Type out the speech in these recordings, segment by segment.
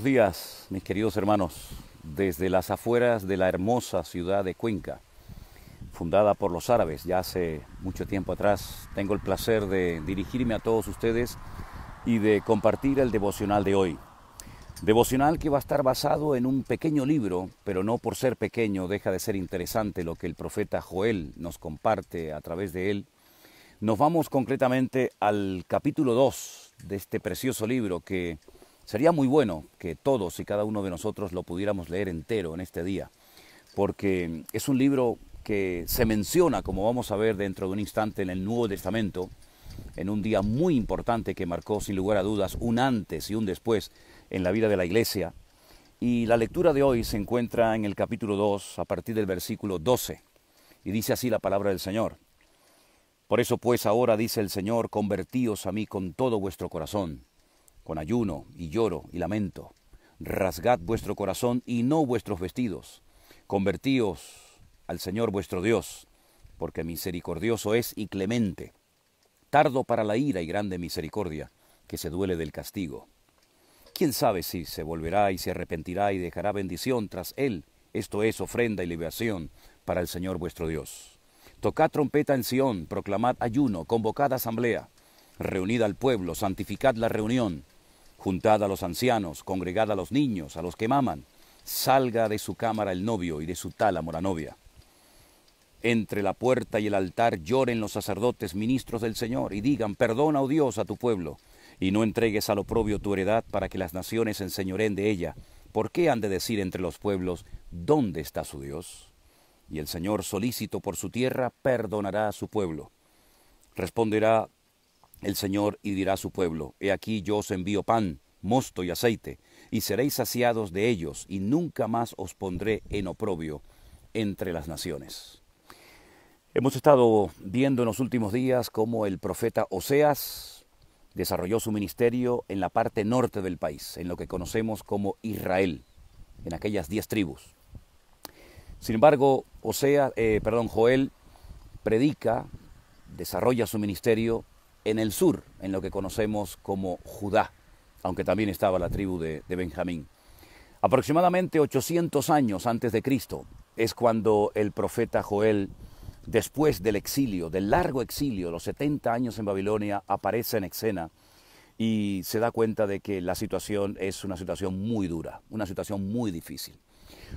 buenos días, mis queridos hermanos, desde las afueras de la hermosa ciudad de Cuenca, fundada por los árabes ya hace mucho tiempo atrás. Tengo el placer de dirigirme a todos ustedes y de compartir el devocional de hoy. Devocional que va a estar basado en un pequeño libro, pero no por ser pequeño deja de ser interesante lo que el profeta Joel nos comparte a través de él. Nos vamos concretamente al capítulo 2 de este precioso libro que Sería muy bueno que todos y cada uno de nosotros lo pudiéramos leer entero en este día, porque es un libro que se menciona, como vamos a ver dentro de un instante, en el Nuevo Testamento, en un día muy importante que marcó sin lugar a dudas un antes y un después en la vida de la iglesia. Y la lectura de hoy se encuentra en el capítulo 2, a partir del versículo 12, y dice así la palabra del Señor. Por eso pues ahora dice el Señor, convertíos a mí con todo vuestro corazón con ayuno y lloro y lamento. Rasgad vuestro corazón y no vuestros vestidos. Convertíos al Señor vuestro Dios, porque misericordioso es y clemente, tardo para la ira y grande misericordia, que se duele del castigo. ¿Quién sabe si se volverá y se arrepentirá y dejará bendición tras él? Esto es ofrenda y liberación para el Señor vuestro Dios. Tocad trompeta en Sión, proclamad ayuno, convocad asamblea, reunid al pueblo, santificad la reunión, Juntad a los ancianos, congregad a los niños, a los que maman. Salga de su cámara el novio y de su tálamo la novia. Entre la puerta y el altar lloren los sacerdotes, ministros del Señor, y digan, perdona, oh Dios, a tu pueblo, y no entregues al oprobio tu heredad para que las naciones enseñoren de ella. ¿Por qué han de decir entre los pueblos, ¿dónde está su Dios? Y el Señor solícito por su tierra perdonará a su pueblo. Responderá el Señor y dirá a su pueblo, He aquí yo os envío pan, mosto y aceite, y seréis saciados de ellos, y nunca más os pondré en oprobio entre las naciones. Hemos estado viendo en los últimos días cómo el profeta Oseas desarrolló su ministerio en la parte norte del país, en lo que conocemos como Israel, en aquellas diez tribus. Sin embargo, Oseas, eh, perdón, Joel predica, desarrolla su ministerio en el sur, en lo que conocemos como Judá, aunque también estaba la tribu de, Benjamín. Aproximadamente 800 años antes de Cristo es cuando el profeta Joel, después del exilio, del largo exilio, los 70 años en Babilonia, aparece en escena y se da cuenta de que la situación es una situación muy dura, una situación muy difícil.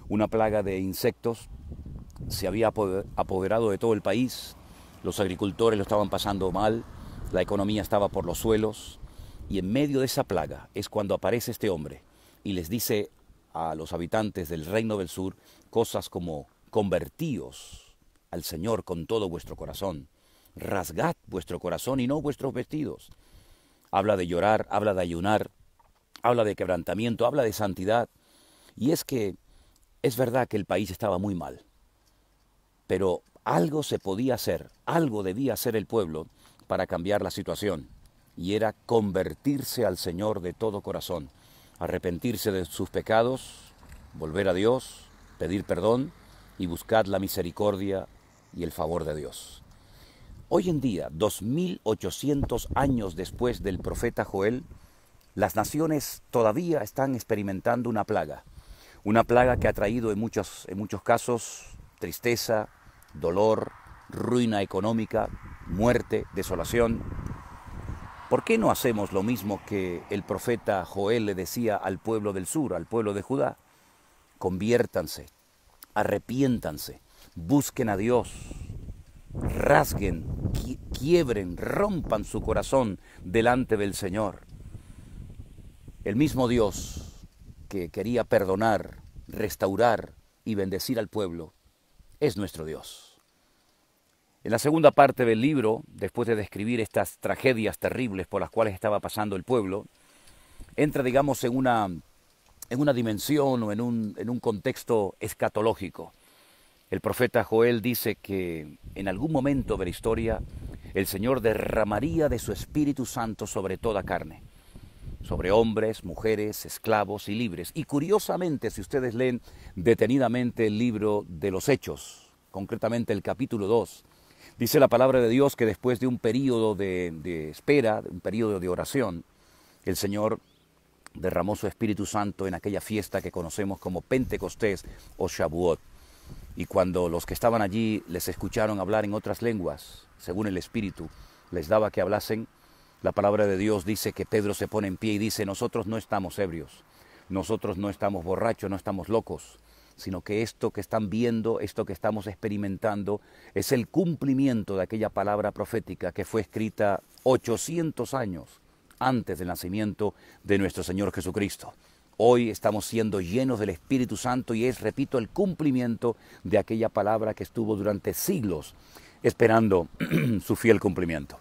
Una plaga de insectos se había apoderado de todo el país, los agricultores lo estaban pasando mal, la economía estaba por los suelos y en medio de esa plaga es cuando aparece este hombre y les dice a los habitantes del reino del sur cosas como convertíos al Señor con todo vuestro corazón, rasgad vuestro corazón y no vuestros vestidos. Habla de llorar, habla de ayunar, habla de quebrantamiento, habla de santidad. Y es que es verdad que el país estaba muy mal, pero algo se podía hacer, algo debía hacer el pueblo para cambiar la situación, y era convertirse al Señor de todo corazón, arrepentirse de sus pecados, volver a Dios, pedir perdón y buscar la misericordia y el favor de Dios. Hoy en día, 2800 años después del profeta Joel, las naciones todavía están experimentando una plaga, una plaga que ha traído en muchos, en muchos casos tristeza, dolor, ruina económica, muerte, desolación. ¿Por qué no hacemos lo mismo que el profeta Joel le decía al pueblo del sur, al pueblo de Judá? Conviértanse, arrepiéntanse, busquen a Dios, rasguen, quiebren, rompan su corazón delante del Señor. El mismo Dios que quería perdonar, restaurar y bendecir al pueblo es nuestro Dios. En la segunda parte del libro, después de describir estas tragedias terribles por las cuales estaba pasando el pueblo, entra, digamos, en una, en una dimensión o en un, en un contexto escatológico. El profeta Joel dice que en algún momento de la historia el Señor derramaría de su Espíritu Santo sobre toda carne, sobre hombres, mujeres, esclavos y libres. Y curiosamente, si ustedes leen detenidamente el libro de los Hechos, concretamente el capítulo 2, Dice la palabra de Dios que después de un periodo de, espera, de un periodo de oración, el Señor derramó su Espíritu Santo en aquella fiesta que conocemos como Pentecostés o Shavuot. Y cuando los que estaban allí les escucharon hablar en otras lenguas, según el Espíritu les daba que hablasen, la palabra de Dios dice que Pedro se pone en pie y dice, nosotros no estamos ebrios, nosotros no estamos borrachos, no estamos locos, sino que esto que están viendo, esto que estamos experimentando, es el cumplimiento de aquella palabra profética que fue escrita 800 años antes del nacimiento de nuestro Señor Jesucristo. Hoy estamos siendo llenos del Espíritu Santo y es, repito, el cumplimiento de aquella palabra que estuvo durante siglos esperando su fiel cumplimiento.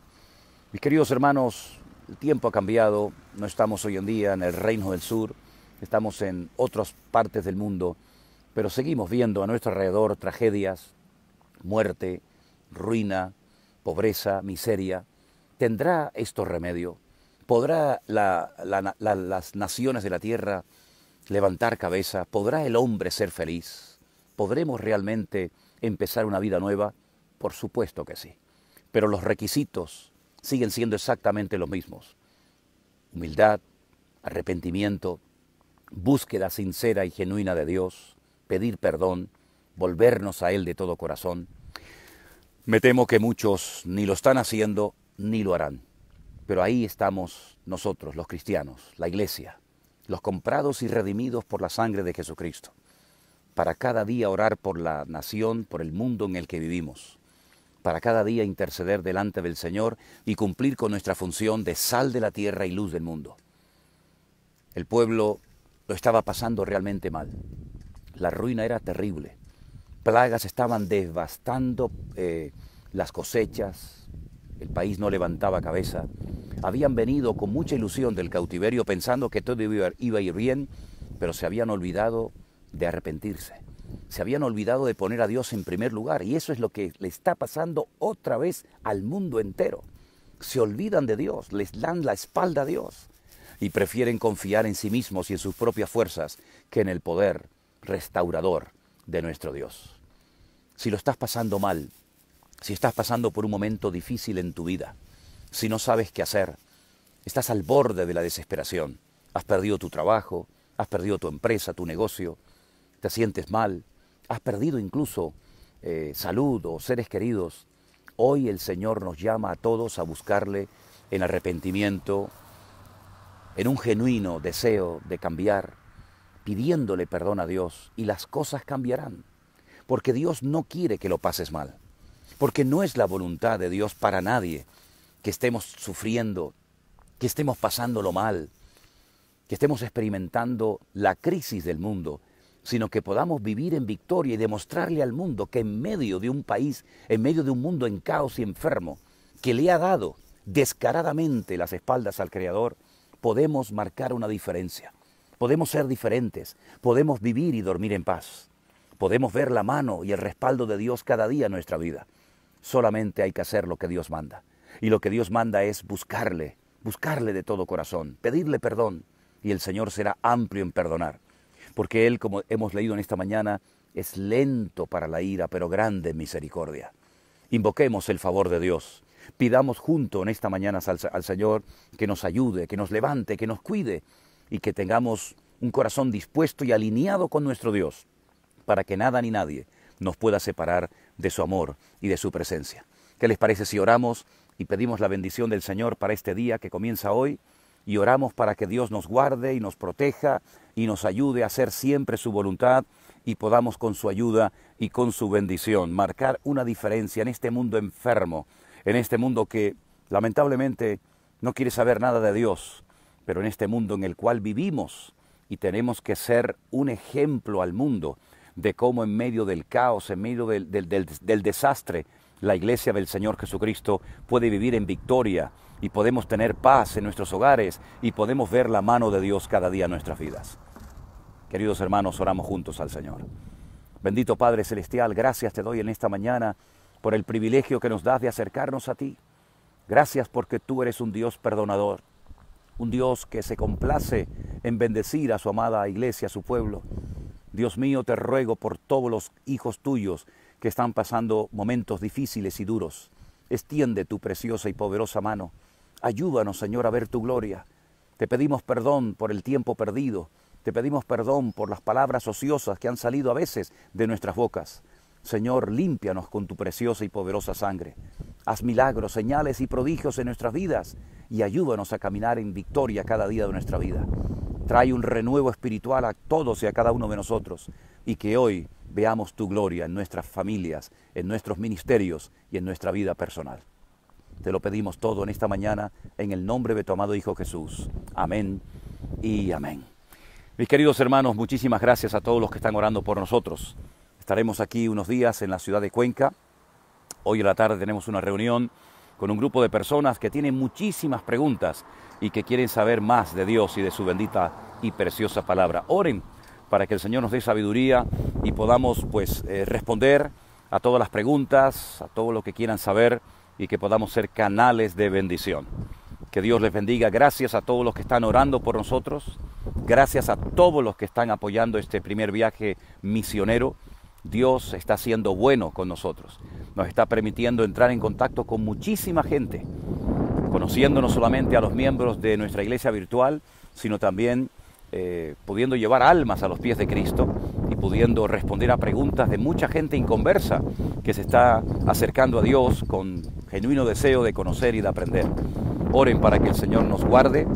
Mis queridos hermanos, el tiempo ha cambiado, no estamos hoy en día en el Reino del Sur, estamos en otras partes del mundo pero seguimos viendo a nuestro alrededor tragedias, muerte, ruina, pobreza, miseria. ¿Tendrá esto remedio? ¿Podrá las naciones de la tierra levantar cabeza? ¿Podrá el hombre ser feliz? ¿Podremos realmente empezar una vida nueva? Por supuesto que sí. Pero los requisitos siguen siendo exactamente los mismos. Humildad, arrepentimiento, búsqueda sincera y genuina de Dios, pedir perdón, volvernos a Él de todo corazón. Me temo que muchos ni lo están haciendo ni lo harán. Pero ahí estamos nosotros, los cristianos, la iglesia, los comprados y redimidos por la sangre de Jesucristo, para cada día orar por la nación, por el mundo en el que vivimos, para cada día interceder delante del Señor y cumplir con nuestra función de sal de la tierra y luz del mundo. El pueblo lo estaba pasando realmente mal. La ruina era terrible. Plagas estaban devastando eh, las cosechas. El país no levantaba cabeza. Habían venido con mucha ilusión del cautiverio pensando que todo iba, iba a ir bien, pero se habían olvidado de arrepentirse. Se habían olvidado de poner a Dios en primer lugar. Y eso es lo que le está pasando otra vez al mundo entero. Se olvidan de Dios, les dan la espalda a Dios y prefieren confiar en sí mismos y en sus propias fuerzas que en el poder restaurador de nuestro Dios. Si lo estás pasando mal, si estás pasando por un momento difícil en tu vida, si no sabes qué hacer, estás al borde de la desesperación, has perdido tu trabajo, has perdido tu empresa, tu negocio, te sientes mal, has perdido incluso eh, salud o seres queridos, hoy el Señor nos llama a todos a buscarle en arrepentimiento, en un genuino deseo de cambiar, pidiéndole perdón a Dios y las cosas cambiarán. Porque Dios no quiere que lo pases mal. Porque no es la voluntad de Dios para nadie que estemos sufriendo, que estemos lo mal, que estemos experimentando la crisis del mundo, sino que podamos vivir en victoria y demostrarle al mundo que en medio de un país, en medio de un mundo en caos y enfermo, que le ha dado descaradamente las espaldas al Creador, podemos marcar una diferencia podemos ser diferentes, podemos vivir y dormir en paz, podemos ver la mano y el respaldo de Dios cada día en nuestra vida. Solamente hay que hacer lo que Dios manda. Y lo que Dios manda es buscarle, buscarle de todo corazón, pedirle perdón, y el Señor será amplio en perdonar. Porque Él, como hemos leído en esta mañana, es lento para la ira, pero grande en misericordia. Invoquemos el favor de Dios. Pidamos junto en esta mañana al, al Señor que nos ayude, que nos levante, que nos cuide, y que tengamos un corazón dispuesto y alineado con nuestro Dios, para que nada ni nadie nos pueda separar de su amor y de su presencia. ¿Qué les parece si oramos y pedimos la bendición del Señor para este día que comienza hoy? Y oramos para que Dios nos guarde y nos proteja y nos ayude a hacer siempre su voluntad y podamos con su ayuda y con su bendición marcar una diferencia en este mundo enfermo, en este mundo que lamentablemente no quiere saber nada de Dios, pero en este mundo en el cual vivimos y tenemos que ser un ejemplo al mundo de cómo en medio del caos, en medio del, desastre, la iglesia del Señor Jesucristo puede vivir en victoria y podemos tener paz en nuestros hogares y podemos ver la mano de Dios cada día en nuestras vidas. Queridos hermanos, oramos juntos al Señor. Bendito Padre Celestial, gracias te doy en esta mañana por el privilegio que nos das de acercarnos a ti. Gracias porque tú eres un Dios perdonador un Dios que se complace en bendecir a su amada iglesia, a su pueblo. Dios mío, te ruego por todos los hijos tuyos que están pasando momentos difíciles y duros. Extiende tu preciosa y poderosa mano. Ayúdanos, Señor, a ver tu gloria. Te pedimos perdón por el tiempo perdido. Te pedimos perdón por las palabras ociosas que han salido a veces de nuestras bocas. Señor, límpianos con tu preciosa y poderosa sangre. Haz milagros, señales y prodigios en nuestras vidas y ayúdanos a caminar en victoria cada día de nuestra vida. Trae un renuevo espiritual a todos y a cada uno de nosotros y que hoy veamos tu gloria en nuestras familias, en nuestros ministerios y en nuestra vida personal. Te lo pedimos todo en esta mañana en el nombre de tu amado Hijo Jesús. Amén y amén. Mis queridos hermanos, muchísimas gracias a todos los que están orando por nosotros. Estaremos aquí unos días en la ciudad de Cuenca Hoy en la tarde tenemos una reunión con un grupo de personas que tienen muchísimas preguntas y que quieren saber más de Dios y de su bendita y preciosa palabra. Oren para que el Señor nos dé sabiduría y podamos pues eh, responder a todas las preguntas, a todo lo que quieran saber y que podamos ser canales de bendición. Que Dios les bendiga. Gracias a todos los que están orando por nosotros. Gracias a todos los que están apoyando este primer viaje misionero. Dios está siendo bueno con nosotros nos está permitiendo entrar en contacto con muchísima gente, conociendo no solamente a los miembros de nuestra iglesia virtual, sino también eh, pudiendo llevar almas a los pies de Cristo y pudiendo responder a preguntas de mucha gente inconversa que se está acercando a Dios con genuino deseo de conocer y de aprender. Oren para que el Señor nos guarde,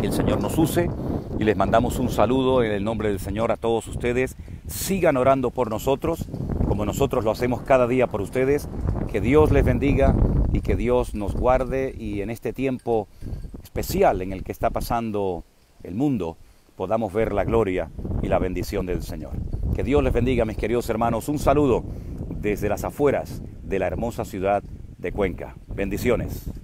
que el Señor nos use y les mandamos un saludo en el nombre del Señor a todos ustedes. Sigan orando por nosotros como nosotros lo hacemos cada día por ustedes. Que Dios les bendiga y que Dios nos guarde y en este tiempo especial en el que está pasando el mundo podamos ver la gloria y la bendición del Señor. Que Dios les bendiga, mis queridos hermanos. Un saludo desde las afueras de la hermosa ciudad de Cuenca. Bendiciones.